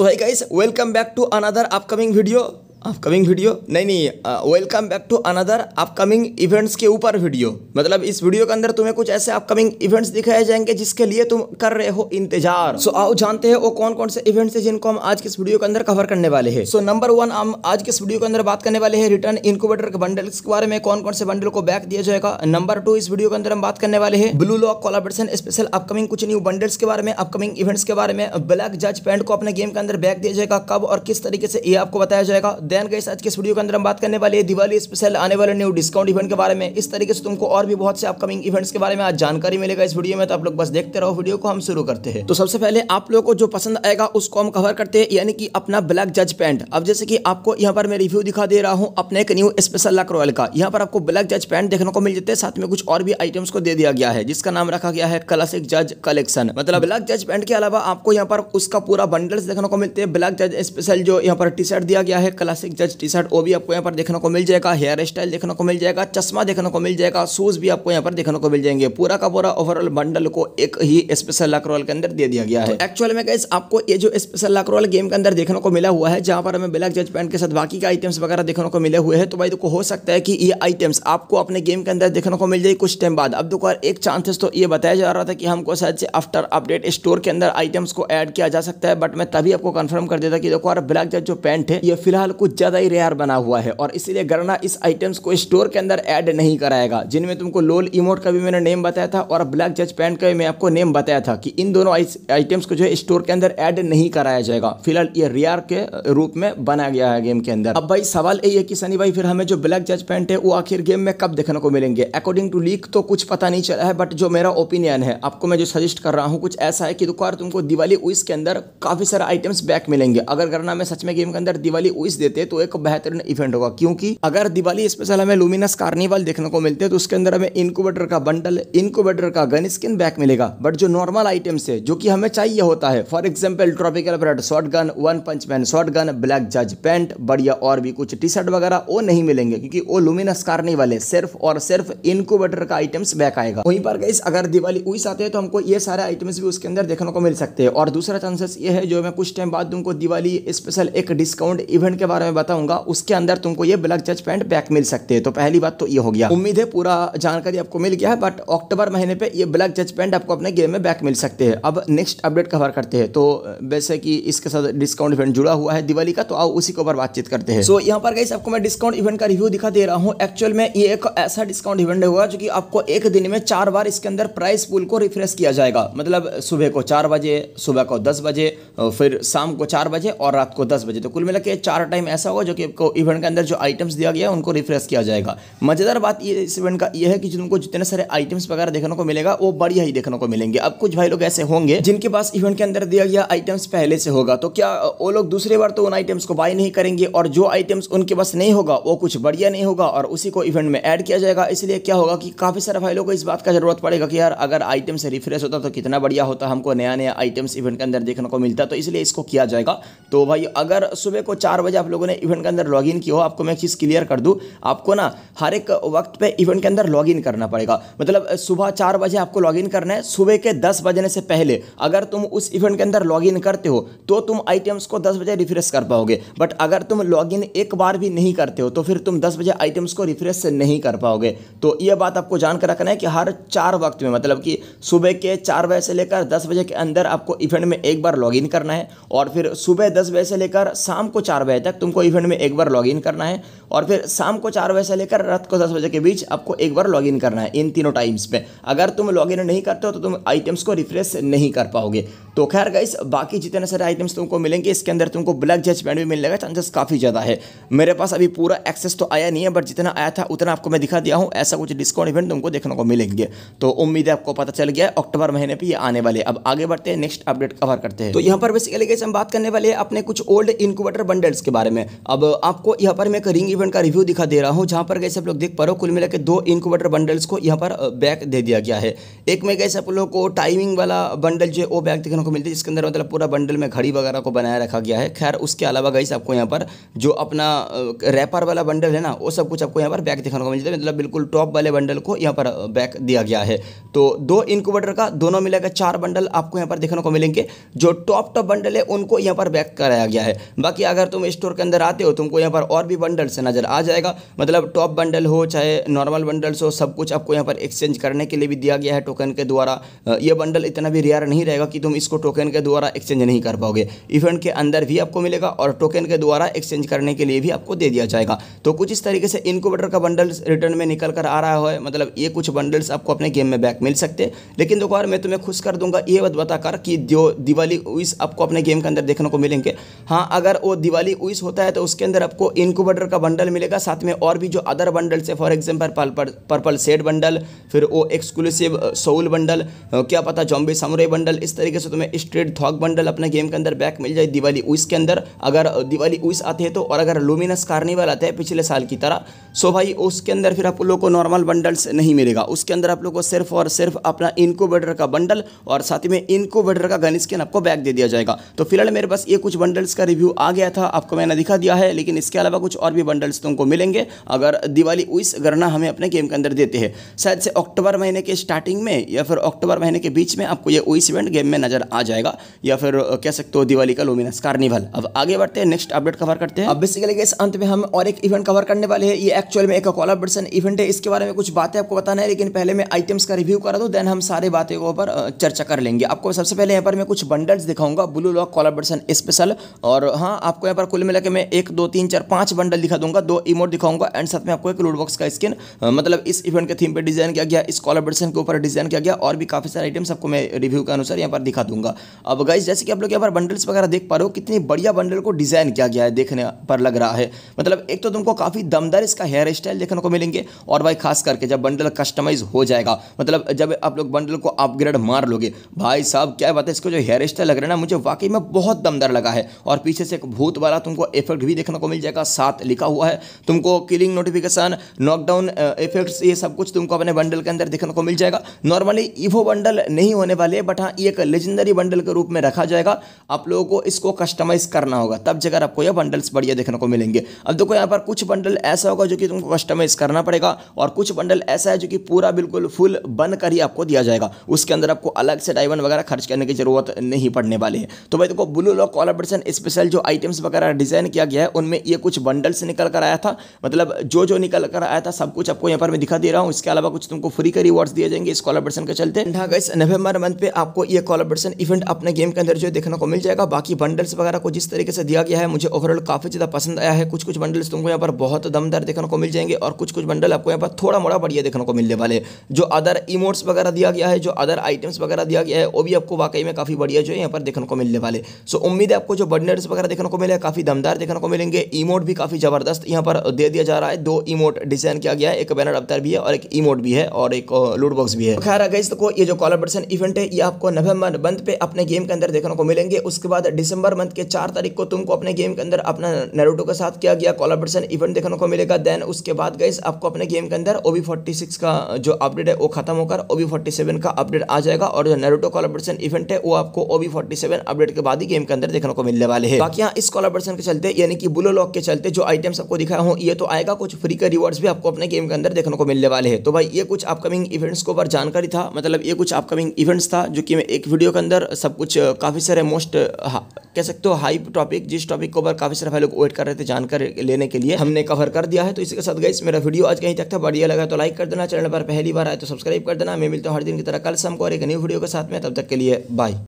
so hey guys welcome back to another upcoming video upcoming video नहीं नहीं welcome back to another upcoming events के ऊपर video मतलब इस वीडियो के अंदर तुम्हें कुछ ऐसे अपकमिंग इवेंट्स दिखाए जाएंगे जिसके लिए तुम कर रहे हो इंतजार सो so, आओ जानते हैं वो कौन कौन से इवेंट्स है जिनको हम आज के इस वीडियो के अंदर कवर करने वाले हैं सो नंबर वन हम आज के इस वीडियो के अंदर बात करने वाले हैं रिटर्न इनक्यूबेटर के बंडल्स के बारे में कौन कौन से बंडल को बैक दिया जाएगा नंबर टू इस वीडियो के अंदर हम बात करने वाले हैं Blue Lock collaboration special upcoming कुछ न्यू बंडल्स के बारे में अपकमिंग इवेंट्स के बारे में ब्लैक जज पैंट को अपने गेम के अंदर बैक दिया जाएगा कब और किस तरीके से ये आपको बताया जाएगा देन गई आज के इस वीडियो के अंदर हम बात करने वाले दिवाली स्पेशल आने वाले न्यू डिस्काउंट इवेंट के बारे में इस तरीके से तुमको और भी बहुत से अपकमिंग इवेंट्स के बारे में आज जानकारी मिलेगा इस वीडियो में तो आप लोग बस देखते रहो वीडियो को हम शुरू करते हैं तो सबसे पहले आप लोग को जो पसंद आएगा उसको हम कवर करते हैं यानी कि अपना ब्लैक जज पैंट अब जैसे कि आपको यहाँ पर मैं रिव्यू दिखा दे रहा हूँ अपने एक न्यू स्पेशल लक रॉयल का यहाँ पर आपको ब्लैक जज पैंट देखने को मिल जाते हैं साथ में कुछ और भी आइटम्स को दे दिया गया है जिसका नाम रखा गया है क्लासिक जज कलेक्शन मतलब ब्लैक जज पैंट के अलावा आपको यहाँ पर उसका पूरा बंडल्स देखने को मिलते हैं ब्लैक जज स्पेशल जो यहाँ पर टी शर्ट दिया गया है क्लास क्लासिक जज टी शर्ट वो भी आपको यहाँ पर देखने को मिल जाएगा हेयर स्टाइल देखने को मिल जाएगा चश्मा देखने को मिल जाएगा शूज़ भी आपको यहाँ पर देखने को मिल जाएंगे पूरा का पूरा ओवरऑल बंडल को एक ही स्पेशल लॉकरोल के अंदर दे दिया गया है एक्चुअल तो में गाइस आपको ये जो स्पेशल लॉकरोल गेम के अंदर देखने को मिला हुआ है जहाँ पर हमें ब्लैक जज पैंट के साथ बाकी के आइटम्स वगैरह देखने को मिले हुए हैं तो भाई देखो हो सकता है कि ये आइटम्स आपको अपने गेम के अंदर देखने को मिल जाए कुछ टाइम बाद अब देखो एक चांसेस तो ये बताया जा रहा था कि हमको शायद से आफ्टर अपडेट स्टोर के अंदर आइटम्स को ऐड किया जा सकता है बट मैं तभी आपको कंफर्म कर देता कि देखो यार ब्लैक जज जो पैंट है ये फिलहाल कुछ कुछ ज़्यादा ही रेयर बना हुआ है और इसीलिए गरना इस आइटम्स को स्टोर के अंदर ऐड नहीं कराएगा जिनमें तुमको लोल इमोट का भी मैंने नेम बताया था और ब्लैक जज पैंट का भी मैं आपको नेम बताया था कि इन दोनों आइटम्स को जो है स्टोर के अंदर ऐड नहीं कराया जाएगा फिलहाल ये रेयर के रूप में बना गया है गेम के अंदर अब भाई सवाल यही है कि सनी भाई फिर हमें जो ब्लैक जज पैंट है वो आखिर गेम में कब देखने को मिलेंगे अकॉर्डिंग टू लीक तो कुछ पता नहीं चला है बट जो मेरा ओपिनियन है आपको मैं जो सजेस्ट कर रहा हूँ कुछ ऐसा है कि दुकान तुमको दिवाली उइस के अंदर काफी सारे आइटम्स बैक मिलेंगे अगर गरना में सच में गेम के अंदर दिवाली उइस देते लेते तो एक बेहतरीन इवेंट होगा क्योंकि अगर दिवाली स्पेशल हमें लुमिनस कार्निवल देखने को मिलते हैं तो उसके अंदर हमें इनक्यूबेटर का बंडल इनक्यूबेटर का गन स्किन बैक मिलेगा बट जो नॉर्मल आइटम्स है जो कि हमें चाहिए होता है for example tropical bread short gun one punch man short gun black जज पेंट बढ़िया और भी कुछ टी शर्ट वगैरह वो नहीं मिलेंगे क्योंकि वो लुमिनस कार्निवल है सिर्फ और सिर्फ इनक्यूबेटर का आइटम्स बैक आएगा वहीं पर गई अगर दिवाली उस आते हैं तो हमको ये सारे आइटम्स भी उसके अंदर देखने को मिल सकते हैं और दूसरा चांसेस ये है जो मैं कुछ टाइम बाद दूंगा दिवाली स्पेशल एक डिस्काउंट इवेंट के बारे में मैं बताऊंगा उसके अंदर तुमको ये ब्लैक जज पैंट बैक मिल सकते हैं तो पहली बात तो ये हो गया उम्मीद है पूरा जानकारी आपको मिल गया है बट अक्टूबर महीने पे ये ब्लैक जज पैंट आपको अपने गेम में बैक मिल सकते हैं अब नेक्स्ट अपडेट कवर करते हैं तो वैसे कि इसके साथ डिस्काउंट इवेंट जुड़ा हुआ है दिवाली का तो आओ उसी के ऊपर बातचीत करते हैं सो यहाँ पर गई आपको मैं डिस्काउंट इवेंट का रिव्यू दिखा दे रहा हूँ एक्चुअल में ये एक ऐसा डिस्काउंट इवेंट हुआ जो कि आपको एक दिन में चार बार इसके अंदर प्राइस पुल को रिफ्रेश किया जाएगा मतलब सुबह को चार बजे सुबह को दस बजे फिर शाम को चार बजे और रात को दस बजे तो कुल मिला के चार टाइम ऐसा होगा जो कि आपको इवेंट के अंदर जो आइटम्स दिया गया है उनको रिफ्रेश किया जाएगा मज़ेदार बात ये इस इवेंट का ये है कि जिनको जितने सारे आइटम्स वगैरह देखने को मिलेगा वो बढ़िया ही देखने को मिलेंगे अब कुछ भाई लोग ऐसे होंगे जिनके पास इवेंट के अंदर दिया गया आइटम्स पहले से होगा तो क्या वो लोग दूसरे बार तो उन आइटम्स को बाय नहीं करेंगे और जो आइटम्स उनके पास नहीं होगा वो कुछ बढ़िया नहीं होगा और उसी को इवेंट में ऐड किया जाएगा इसलिए क्या होगा कि काफ़ी सारे भाई लोग को इस बात का जरूरत पड़ेगा कि यार अगर आइटम्स रिफ्रेश होता तो कितना बढ़िया होता हमको नया नया आइटम्स इवेंट के अंदर देखने को मिलता तो इसलिए इसको किया जाएगा तो भाई अगर सुबह को चार बजे आप लोग लोगों ने इवेंट के अंदर लॉग इन किया हो आपको मैं चीज़ क्लियर कर दूँ आपको ना हर एक वक्त पे इवेंट के अंदर लॉग इन करना पड़ेगा मतलब सुबह चार बजे आपको लॉग इन करना है सुबह के दस बजने से पहले अगर तुम उस इवेंट के अंदर लॉग इन करते हो तो तुम आइटम्स को दस बजे रिफ्रेश कर पाओगे बट अगर तुम लॉग इन एक बार भी नहीं करते हो तो फिर तुम दस बजे आइटम्स को रिफ्रेश नहीं कर पाओगे तो ये बात आपको जानकर रखना है कि हर चार वक्त में मतलब कि सुबह के चार बजे से लेकर दस बजे के अंदर आपको इवेंट में एक बार लॉग इन करना है और फिर सुबह दस बजे से लेकर शाम को चार बजे तक तुम तुमको इवेंट में एक बार लॉगिन करना है और फिर शाम को चार बजे से लेकर रात को दस बजे के बीच आपको एक बार लॉगिन करना है इन तीनों टाइम्स पे अगर तुम लॉगिन नहीं करते हो तो तुम आइटम्स को रिफ्रेश नहीं कर पाओगे तो खैर गाइस बाकी जितने सारे आइटम्स तुमको मिलेंगे इसके अंदर तुमको ब्लैक जजमेंट भी मिलने का चांसेस काफ़ी ज़्यादा है मेरे पास अभी पूरा एक्सेस तो आया नहीं है बट जितना आया था उतना आपको मैं दिखा दिया हूँ ऐसा कुछ डिस्काउंट इवेंट तुमको देखने को मिलेंगे तो उम्मीद है आपको पता चल गया अक्टूबर महीने पर ये आने वाले अब आगे बढ़ते हैं नेक्स्ट अपडेट कवर करते हैं तो यहाँ पर बेसिकली गाइस हम बात करने वाले हैं अपने कुछ ओल्ड इनक्यूबेटर बंडल्स के बारे में में अब आपको यहाँ पर मैं एक रिंग इवेंट का रिव्यू दिखा दे रहा हूँ जहाँ पर कैसे आप लोग देख पा रहे हो कुल मिला के दो इनक्यूबेटर बंडल्स को यहाँ पर बैक दे दिया गया है एक में कैसे आप लोग को टाइमिंग वाला बंडल जो है वो बैक देखने को मिलती है जिसके अंदर मतलब पूरा बंडल में घड़ी वगैरह को बनाया रखा गया है खैर उसके अलावा गई आपको यहाँ पर जो अपना रैपर वाला बंडल है ना वो सब कुछ आपको यहाँ पर बैक देखने को मिलता है मतलब बिल्कुल टॉप वाले बंडल को यहाँ पर बैक दिया गया है तो दो इनक्यूबेटर का दोनों मिलाकर चार बंडल आपको यहाँ पर देखने को मिलेंगे जो टॉप टॉप बंडल है उनको यहाँ पर बैक कराया गया है बाकी अगर तुम स्टोर के अंदर आते हो तुमको यहाँ पर और भी बंडल्स नज़र आ जाएगा मतलब टॉप बंडल हो चाहे नॉर्मल बंडल्स हो सब कुछ आपको यहाँ पर एक्सचेंज करने के लिए भी दिया गया है टोकन के द्वारा ये बंडल इतना भी रेयर नहीं रहेगा कि तुम इसको टोकन के द्वारा एक्सचेंज नहीं कर पाओगे इवेंट के अंदर भी आपको मिलेगा और टोकन के द्वारा एक्सचेंज करने के लिए भी आपको दे दिया जाएगा तो कुछ इस तरीके से इनकोवेटर का बंडल्स रिटर्न में निकल कर आ रहा है मतलब ये कुछ बंडल्स आपको अपने गेम में बैक मिल सकते लेकिन देखो यार मैं तुम्हें खुश कर दूंगा ये बात बताकर कि जो दिवाली उइस आपको अपने गेम के अंदर देखने को मिलेंगे हाँ अगर वो दिवाली उइस होता होता है तो उसके अंदर आपको इनक्यूबेटर का बंडल मिलेगा साथ में और भी जो अदर बंडल्स है for example purple shade bundle फिर वो एक्सक्लूसिव सोल बंडल क्या पता जॉम्बी समरे बंडल इस तरीके से तुम्हें स्ट्रेट थॉक बंडल अपने गेम के अंदर बैक मिल जाए दिवाली उइस के अंदर अगर uh, दिवाली उइस आते हैं तो और अगर लुमिनस कार्निवल आते हैं पिछले साल की तरह सो भाई उसके अंदर फिर आप लोग को नॉर्मल बंडल्स नहीं मिलेगा उसके अंदर आप लोग को सिर्फ और सिर्फ अपना इनकोबेटर का बंडल और साथ में इनकोबेटर का गन स्किन आपको बैक दे दिया जाएगा तो फिलहाल मेरे पास ये कुछ बंडल्स का रिव्यू आ गया था आपको मैंने दिखा दिखा दिया है लेकिन इसके अलावा कुछ और भी बंडल्स तुमको मिलेंगे अगर दिवाली उस गणना हमें अपने गेम के अंदर देते हैं शायद से अक्टूबर महीने के स्टार्टिंग में या फिर अक्टूबर महीने के बीच में आपको ये उइस इवेंट गेम में नजर आ जाएगा या फिर कह सकते हो दिवाली का लोमिनस कार्निवल अब आगे बढ़ते हैं नेक्स्ट अपडेट कवर करते हैं अब बेसिकली इस अंत में हम और एक इवेंट कवर करने वाले हैं ये एक्चुअल में एक कोलाबरेशन इवेंट है इसके बारे में कुछ बातें आपको बताना है लेकिन पहले मैं आइटम्स का रिव्यू करा दूँ देन हम सारे बातें के ऊपर चर्चा कर लेंगे आपको सबसे पहले यहाँ पर मैं कुछ बंडल्स दिखाऊंगा ब्लू लॉक कोलाबरेशन स्पेशल और हाँ आपको यहाँ पर कुल मिला के में एक दो तीन चार पांच बंडल दिखा दूंगा दो इमोट दिखाऊंगा एंड साथ में आपको एक लूट बॉक्स का स्किन मतलब इस इवेंट के थीम पर डिज़ाइन किया गया इस कॉलेब्रेशन के ऊपर डिज़ाइन किया गया और भी काफ़ी सारे आइटम्स आपको मैं रिव्यू के अनुसार यहाँ पर दिखा दूंगा अब गाइज जैसे कि आप लोग यहाँ पर बंडल्स वगैरह देख पा रहे हो कितनी बढ़िया बंडल को डिज़ाइन किया गया है देखने पर लग रहा है मतलब एक तो तुमको काफ़ी दमदार इसका हेयर स्टाइल देखने को मिलेंगे और भाई खास करके जब बंडल कस्टमाइज हो जाएगा मतलब जब आप लोग बंडल को अपग्रेड मार लोगे भाई साहब क्या बात है इसको जो हेयर स्टाइल लग रहा है ना मुझे वाकई में बहुत दमदार लगा है और पीछे से एक भूत वाला तुमको इफेक्ट इफेक्ट भी देखने को मिल जाएगा साथ लिखा हुआ है तुमको किलिंग नोटिफिकेशन नॉकडाउन इफेक्ट्स ये सब कुछ तुमको अपने बंडल के अंदर देखने को मिल जाएगा नॉर्मली इवो बंडल नहीं होने वाले बट हाँ एक लेजेंडरी बंडल के रूप में रखा जाएगा आप लोगों को इसको कस्टमाइज करना होगा तब जगह आपको यह बंडल्स बढ़िया देखने को मिलेंगे अब देखो यहाँ पर कुछ बंडल ऐसा होगा जो कि तुमको कस्टमाइज करना पड़ेगा और कुछ बंडल ऐसा है जो कि पूरा बिल्कुल फुल बन कर ही आपको दिया जाएगा उसके अंदर आपको अलग से डायमंड वगैरह खर्च करने की जरूरत नहीं पड़ने वाली है तो भाई देखो ब्लू लॉक कॉलाब्रेशन स्पेशल जो आइटम्स वगैरह डिजाइन किया गया है उनमें ये कुछ बंडल्स निकल कर आया था मतलब जो जो निकल कर आया था सब कुछ आपको यहाँ पर मैं दिखा दे रहा हूँ इसके अलावा कुछ तुमको फ्री का रिवॉर्ड्स दिए जाएंगे इस कॉलाब्रेशन के चलते हाँ गाइस नवंबर मंथ पे आपको ये कॉलाब्रेशन इवेंट अपने गेम के अंदर जो देखने को मिल जाएगा बाकी बंडल्स वगैरह को जिस तरीके से दिया गया है मुझे ओवरऑल काफी ज्यादा पसंद आया है कुछ कुछ बंडल्स तुमको यहाँ पर बहुत दमदार देखने को मिल जाएंगे और कुछ कुछ बंडल आपको यहाँ पर थोड़ा मोड़ा बढ़िया देखने को मिलने वाले जो अदर इमोट्स वगैरह दिया गया है जो अदर आइटम्स वगैरह दिया गया है वो भी आपको वाकई में काफी बढ़िया जो है यहाँ पर देखने को मिलने वाले सो उम्मीद है आपको जो बंडल्स वगैरह देखने को मिले काफी दमदार देखने को मिलेंगे इमोट भी काफ़ी ज़बरदस्त यहाँ पर दे दिया जा रहा है दो इमोट डिजाइन किया गया है एक बैनर अवतार भी है और एक इमोट भी है और एक लूट बॉक्स भी है तो खैर अगर इसको ये जो कॉलरबरेशन इवेंट है ये आपको नवंबर मंथ पे अपने गेम के अंदर देखने को मिलेंगे उसके बाद दिसंबर मंथ के चार तारीख को तुमको अपने गेम के अंदर अपना नेरोटो के साथ किया गया कॉलरबरेशन इवेंट देखने को मिलेगा देन उसके बाद गाइज आपको अपने गेम के अंदर ओबी फोर्टी का जो अपडेट है वो खत्म होकर ओबी फोर्टी का अपडेट आ जाएगा और जो नेरोटो कॉलरबरेशन इवेंट है वो आपको ओबी फोर्टी अपडेट के बाद ही गेम के अंदर देखने को मिलने वाले हैं बाकी यहाँ इस कॉलरबरेशन के चलते चलते यानी कि बुलो लॉक के चलते जो आइटम्स आपको दिखाया हूँ ये तो आएगा कुछ फ्री का रिवॉर्ड्स भी आपको अपने गेम के अंदर देखने को मिलने वाले हैं तो भाई ये कुछ अपकमिंग इवेंट्स को ऊपर जानकारी था मतलब ये कुछ अपकमिंग इवेंट्स था जो कि मैं एक वीडियो के अंदर सब कुछ काफ़ी सारे मोस्ट कह सकते हो हाई टॉपिक जिस टॉपिक को ऊपर काफ़ी सारे भाई लोग वेट कर रहे थे जानकारी लेने के लिए हमने कवर कर दिया है तो इसके साथ गई मेरा वीडियो आज कहीं तक था बढ़िया लगा तो लाइक कर देना चैनल पर पहली बार आए तो सब्सक्राइब कर देना मैं मिलता हूँ हर दिन की तरह कल शाम को और एक न्यू वीडियो के साथ में तब तक के लिए बाय